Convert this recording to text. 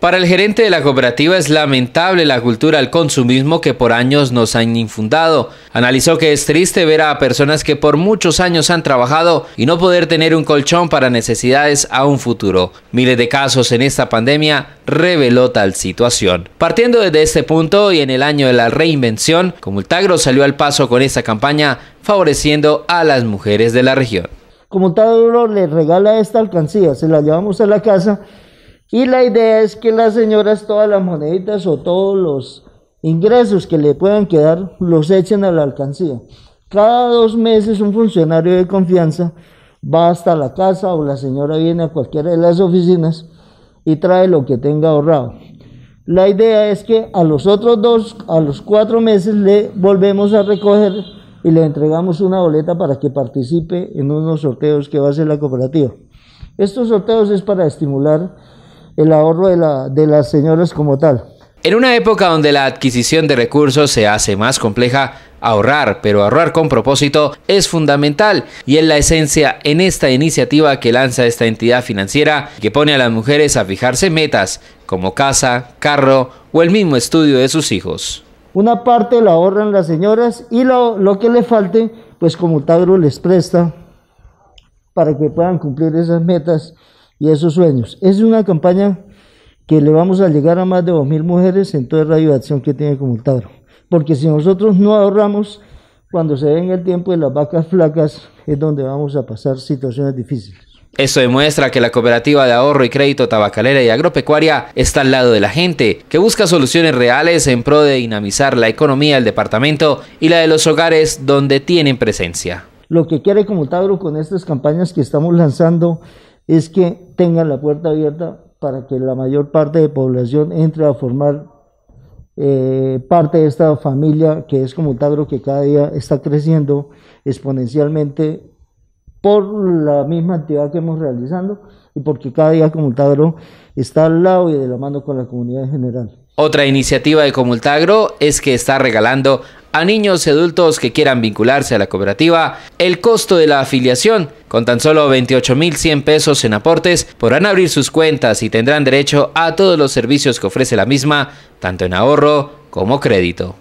Para el gerente de la cooperativa es lamentable la cultura al consumismo que por años nos han infundado. Analizó que es triste ver a personas que por muchos años han trabajado y no poder tener un colchón para necesidades a un futuro. Miles de casos en esta pandemia reveló tal situación. Partiendo desde este punto y en el año de la reinvención, Comultagro salió al paso con esta campaña favoreciendo a las mujeres de la región. Comultagro le regala esta alcancía, se la llevamos a la casa y la idea es que las señoras todas las moneditas o todos los ingresos que le puedan quedar los echen a la alcancía. Cada dos meses un funcionario de confianza va hasta la casa o la señora viene a cualquiera de las oficinas y trae lo que tenga ahorrado. La idea es que a los otros dos, a los cuatro meses, le volvemos a recoger y le entregamos una boleta para que participe en unos sorteos que va a hacer la cooperativa. Estos sorteos es para estimular el ahorro de, las señoras como tal. En una época donde la adquisición de recursos se hace más compleja, ahorrar, pero ahorrar con propósito es fundamental y es la esencia en esta iniciativa que lanza esta entidad financiera que pone a las mujeres a fijarse metas como casa, carro o el mismo estudio de sus hijos. Una parte la ahorran las señoras y lo, que le falte, pues como Tagro les presta para que puedan cumplir esas metas y esos sueños. Es una campaña que le vamos a llegar a más de 2.000 mujeres en toda Radio Acción que tiene Comultadro. Porque si nosotros no ahorramos, cuando se venga el tiempo de las vacas flacas, es donde vamos a pasar situaciones difíciles. Eso demuestra que la Cooperativa de Ahorro y Crédito Tabacalera y Agropecuaria está al lado de la gente, que busca soluciones reales en pro de dinamizar la economía del departamento y la de los hogares donde tienen presencia. Lo que quiere Comultadro con estas campañas que estamos lanzando es que tengan la puerta abierta para que la mayor parte de población entre a formar eh, parte de esta familia que es como Tagro que cada día está creciendo exponencialmente por la misma actividad que hemos realizando y porque cada día como Tagro está al lado y de la mano con la comunidad en general. Otra iniciativa de Comultagro es que está regalando a niños y adultos que quieran vincularse a la cooperativa el costo de la afiliación. Con tan solo 28.100 pesos en aportes podrán abrir sus cuentas y tendrán derecho a todos los servicios que ofrece la misma, tanto en ahorro como crédito.